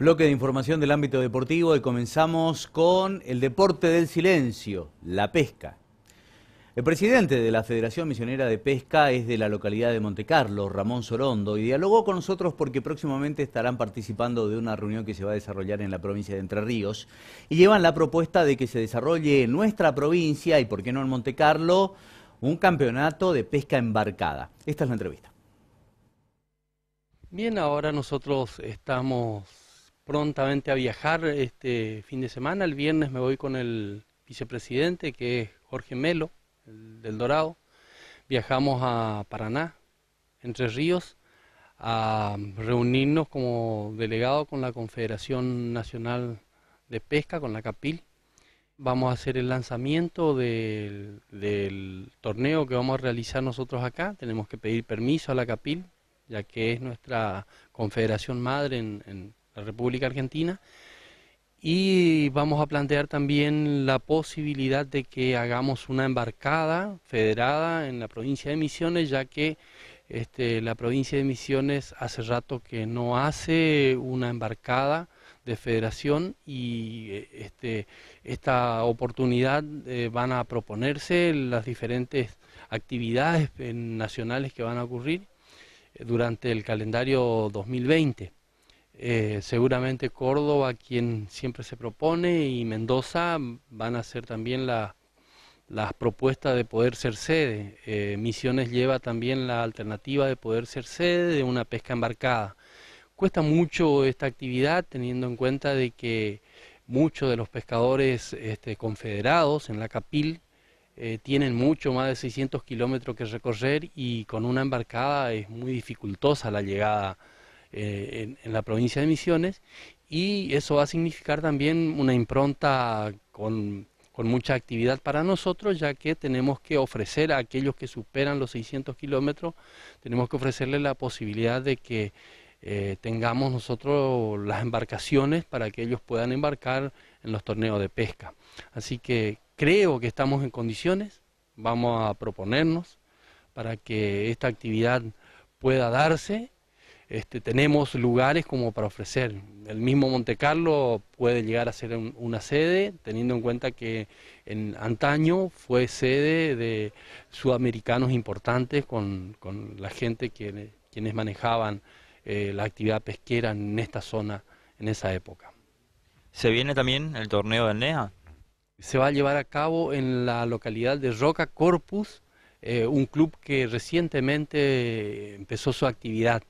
Bloque de información del ámbito deportivo y comenzamos con el deporte del silencio, la pesca. El presidente de la Federación Misionera de Pesca es de la localidad de Montecarlo, Ramón Sorondo, y dialogó con nosotros porque próximamente estarán participando de una reunión que se va a desarrollar en la provincia de Entre Ríos y llevan la propuesta de que se desarrolle en nuestra provincia y, por qué no en Monte Carlo, un campeonato de pesca embarcada. Esta es la entrevista. Bien, ahora nosotros estamos prontamente a viajar este fin de semana. El viernes me voy con el vicepresidente, que es Jorge Melo, del Dorado. Viajamos a Paraná, Entre Ríos, a reunirnos como delegado con la Confederación Nacional de Pesca, con la CAPIL. Vamos a hacer el lanzamiento del, torneo que vamos a realizar nosotros acá. Tenemos que pedir permiso a la CAPIL, ya que es nuestra confederación madre en la República Argentina. Y vamos a plantear también la posibilidad de que hagamos una embarcada federada en la provincia de Misiones, ya que este, la provincia de Misiones hace rato que no hace una embarcada de federación y eh, este, esta oportunidad eh, van a proponerse las diferentes actividades nacionales que van a ocurrir eh, durante el calendario 2020. Eh, seguramente Córdoba, quien siempre se propone, y Mendoza van a ser también las propuestas de poder ser sede. Eh, Misiones lleva también la alternativa de poder ser sede de una pesca embarcada. Cuesta mucho esta actividad teniendo en cuenta de que muchos de los pescadores este, confederados en la capil eh, tienen mucho más de 600 kilómetros que recorrer y con una embarcada es muy dificultosa la llegada eh, en, la provincia de Misiones y eso va a significar también una impronta con, mucha actividad para nosotros, ya que tenemos que ofrecer a aquellos que superan los 600 kilómetros, tenemos que ofrecerles la posibilidad de que eh, tengamos nosotros las embarcaciones para que ellos puedan embarcar en los torneos de pesca. Así que creo que estamos en condiciones, vamos a proponernos para que esta actividad pueda darse este, tenemos lugares como para ofrecer. El mismo Monte Carlo puede llegar a ser una sede, teniendo en cuenta que en antaño fue sede de sudamericanos importantes con, la gente quienes manejaban eh, la actividad pesquera en esta zona en esa época. ¿Se viene también el torneo de NEA? Se va a llevar a cabo en la localidad de Roca Corpus, eh, un club que recientemente empezó su actividad.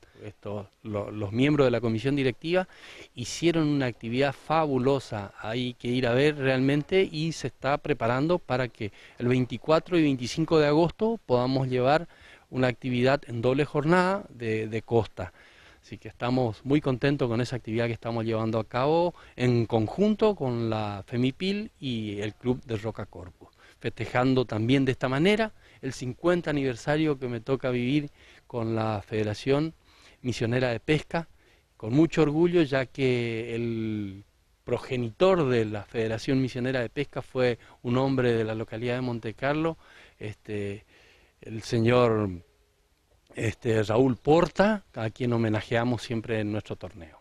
los miembros de la comisión directiva hicieron una actividad fabulosa, hay que ir a ver realmente y se está preparando para que el 24 y 25 de agosto podamos llevar una actividad en doble jornada de, de costa. Así que estamos muy contentos con esa actividad que estamos llevando a cabo en conjunto con la FEMIPIL y el Club de Roca Corpus festejando también de esta manera el 50 aniversario que me toca vivir con la Federación Misionera de Pesca, con mucho orgullo ya que el progenitor de la Federación Misionera de Pesca fue un hombre de la localidad de Montecarlo, este, el señor este, Raúl Porta, a quien homenajeamos siempre en nuestro torneo.